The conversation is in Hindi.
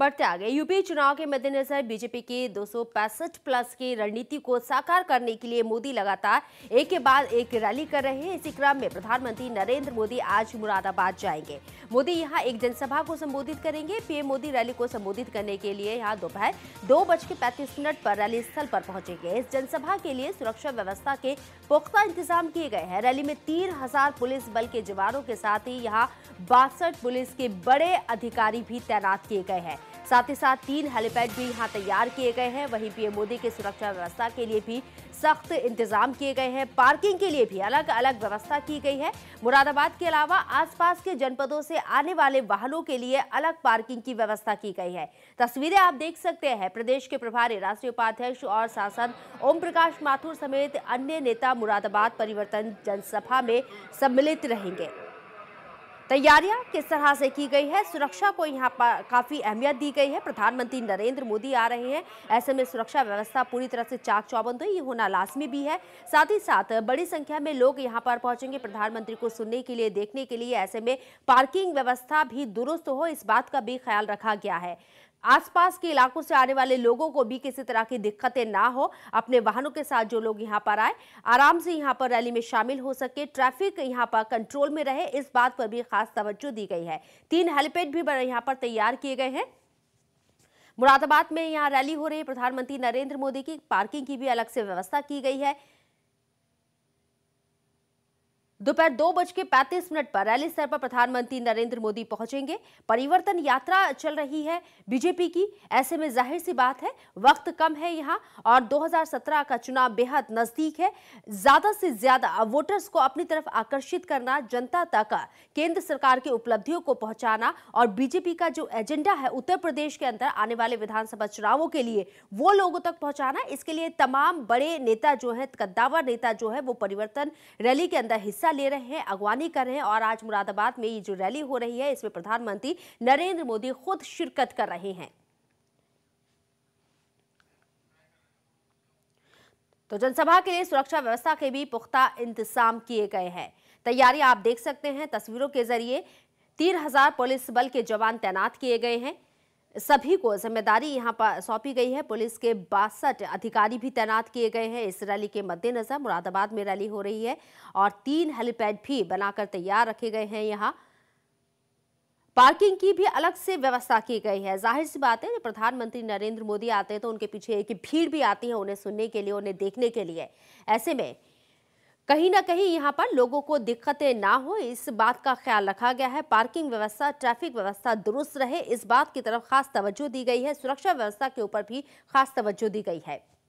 बढ़ते आ गए यूपी चुनाव के मद्देनजर बीजेपी के दो प्लस की रणनीति को साकार करने के लिए मोदी लगातार एक के बाद एक रैली कर रहे हैं इसी क्रम में प्रधानमंत्री नरेंद्र मोदी आज मुरादाबाद जाएंगे मोदी यहाँ एक जनसभा को संबोधित करेंगे पीएम मोदी रैली को संबोधित करने के लिए यहाँ दोपहर दो बज के पैंतीस मिनट पर रैली स्थल पर पहुंचेंगे इस जनसभा के लिए सुरक्षा व्यवस्था के पुख्ता इंतजाम किए गए हैं रैली में तीन हजार पुलिस बल के जवानों के साथ ही यहाँ बासठ पुलिस के बड़े अधिकारी भी तैनात किए गए हैं साथ ही साथ तीन हेलीपैड भी यहाँ तैयार किए गए हैं वहीं पीएम मोदी की सुरक्षा व्यवस्था के लिए भी सख्त इंतजाम किए गए हैं पार्किंग के लिए भी अलग अलग व्यवस्था की गई है मुरादाबाद के अलावा आसपास के जनपदों से आने वाले वाहनों के लिए अलग पार्किंग की व्यवस्था की गई है तस्वीरें आप देख सकते हैं प्रदेश के प्रभारी राष्ट्रीय उपाध्यक्ष और सांसद ओम प्रकाश माथुर समेत अन्य नेता मुरादाबाद परिवर्तन जनसभा में सम्मिलित रहेंगे तैयारियां किस तरह से की गई है सुरक्षा को यहाँ पर काफ़ी अहमियत दी गई है प्रधानमंत्री नरेंद्र मोदी आ रहे हैं ऐसे में सुरक्षा व्यवस्था पूरी तरह से चाक चौबंद हुई ये होना लाजमी भी है साथ ही साथ बड़ी संख्या में लोग यहाँ पर पहुंचेंगे प्रधानमंत्री को सुनने के लिए देखने के लिए ऐसे में पार्किंग व्यवस्था भी दुरुस्त हो इस बात का भी ख्याल रखा गया है आसपास के इलाकों से आने वाले लोगों को भी किसी तरह की दिक्कतें ना हो अपने वाहनों के साथ जो लोग यहाँ पर आए आराम से यहाँ पर रैली में शामिल हो सके ट्रैफिक यहाँ पर कंट्रोल में रहे इस बात पर भी खास तवज्जो दी गई है तीन हेलीपैड भी यहाँ पर तैयार किए गए हैं मुरादाबाद में यहाँ रैली हो रही प्रधानमंत्री नरेंद्र मोदी की पार्किंग की भी अलग से व्यवस्था की गई है दोपहर दो बज के पैंतीस मिनट पर रैली स्तर पर प्रधानमंत्री नरेंद्र मोदी पहुंचेंगे परिवर्तन यात्रा चल रही है बीजेपी की ऐसे में जाहिर सी बात है वक्त कम है यहाँ और 2017 का चुनाव बेहद नजदीक है ज्यादा से ज्यादा वोटर्स को अपनी तरफ आकर्षित करना जनता तक केंद्र सरकार की उपलब्धियों को पहुंचाना और बीजेपी का जो एजेंडा है उत्तर प्रदेश के अंदर आने वाले विधानसभा चुनावों के लिए वो लोगों तक पहुंचाना इसके लिए तमाम बड़े नेता जो है कद्दावर नेता जो है वो परिवर्तन रैली के अंदर हिस्सा हिस्सा ले रहे हैं अगवानी कर रहे हैं और आज मुरादाबाद में ये जो रैली हो रही है इसमें प्रधानमंत्री नरेंद्र मोदी खुद शिरकत कर रहे हैं तो जनसभा के लिए सुरक्षा व्यवस्था के भी पुख्ता इंतजाम किए गए हैं तैयारी आप देख सकते हैं तस्वीरों के जरिए तीन हजार पुलिस बल के जवान तैनात किए गए हैं सभी को जिम्मेदारी यहां पर सौंपी गई है पुलिस के बासठ अधिकारी भी तैनात किए गए हैं इस रैली के मद्देनजर मुरादाबाद में रैली हो रही है और तीन हेलीपैड भी बनाकर तैयार रखे गए हैं यहाँ पार्किंग की भी अलग से व्यवस्था की गई है जाहिर सी बात है जब प्रधानमंत्री नरेंद्र मोदी आते हैं तो उनके पीछे एक भीड़ भी आती है उन्हें सुनने के लिए उन्हें देखने के लिए ऐसे में कहीं ना कहीं यहाँ पर लोगों को दिक्कतें ना हो इस बात का ख्याल रखा गया है पार्किंग व्यवस्था ट्रैफिक व्यवस्था दुरुस्त रहे इस बात की तरफ खास तवज्जो दी गई है सुरक्षा व्यवस्था के ऊपर भी खास तवज्जो दी गई है